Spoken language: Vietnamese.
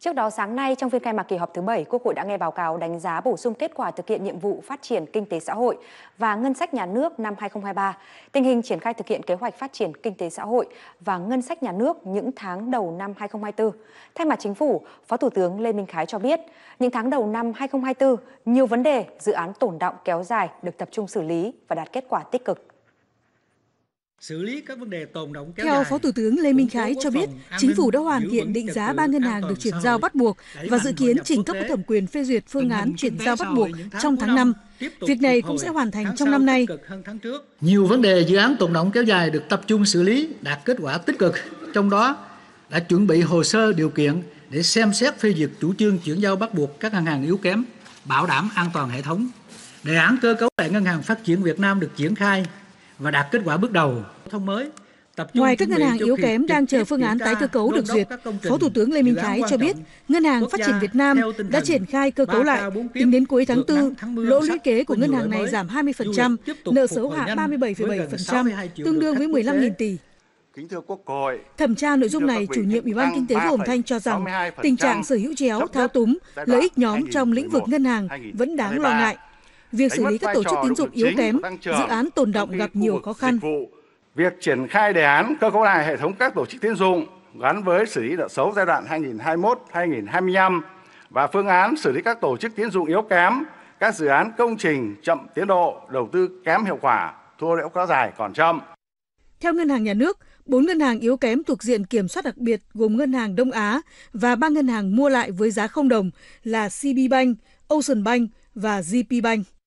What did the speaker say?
Trước đó sáng nay trong phiên khai mạc kỳ họp thứ 7, Quốc hội đã nghe báo cáo đánh giá bổ sung kết quả thực hiện nhiệm vụ phát triển kinh tế xã hội và ngân sách nhà nước năm 2023, tình hình triển khai thực hiện kế hoạch phát triển kinh tế xã hội và ngân sách nhà nước những tháng đầu năm 2024. Thay mặt chính phủ, Phó Thủ tướng Lê Minh Khái cho biết, những tháng đầu năm 2024, nhiều vấn đề, dự án tồn động kéo dài được tập trung xử lý và đạt kết quả tích cực xử lý các vấn đề tồn động kéo Theo dài. Phó Thủ tướng Lê Minh Khái cho biết, chính phủ đã hoàn thiện định giá ba ngân hàng được chuyển giao bắt buộc và dự kiến trình cấp có thẩm quyền phê duyệt phương án chuyển giao bắt buộc trong tháng năm. Việc này cũng sẽ hoàn thành trong năm nay. Nhiều vấn đề dự án tồn động kéo dài được tập trung xử lý đạt kết quả tích cực, trong đó đã chuẩn bị hồ sơ điều kiện để xem xét phê duyệt chủ trương chuyển giao bắt buộc các ngân hàng yếu kém, bảo đảm an toàn hệ thống. Đề án cơ cấu lại ngân hàng phát triển Việt Nam được triển khai và đạt kết quả bước đầu. Thông mới Ngoài các ngân hàng yếu kém đang chờ phương án tái cơ cấu được duyệt, Phó Thủ tướng Lê Minh Khái cho biết, Ngân hàng Phát triển Việt Nam đã triển khai cơ cấu lại. Tính đến cuối tháng 4, lỗ lũy kế của ngân hàng này giảm 20%, nợ xấu hạ 37,7%, tương đương với 15.000 tỷ. Kính thưa Quốc hội, thẩm tra nội dung này, chủ nhiệm Ủy ban Kinh tế Vũ Hồng Thanh cho rằng tình trạng sở hữu chéo, thao túng, lợi ích nhóm trong lĩnh vực ngân hàng vẫn đáng lo ngại. Việc xử lý các tổ chức tín dụng yếu kém, dự án tồn động gặp nhiều khó khăn. Việc triển khai đề án cơ cấu lại hệ thống các tổ chức tín dụng gắn với xử lý nợ xấu giai đoạn 2021-2025 và phương án xử lý các tổ chức tín dụng yếu kém, các dự án công trình chậm tiến độ, đầu tư kém hiệu quả, thua lỗ kéo dài còn chậm. Theo Ngân hàng Nhà nước, bốn ngân hàng yếu kém thuộc diện kiểm soát đặc biệt gồm Ngân hàng Đông Á và ba ngân hàng mua lại với giá không đồng là CB Bank, Ocean Bank và GP Bank.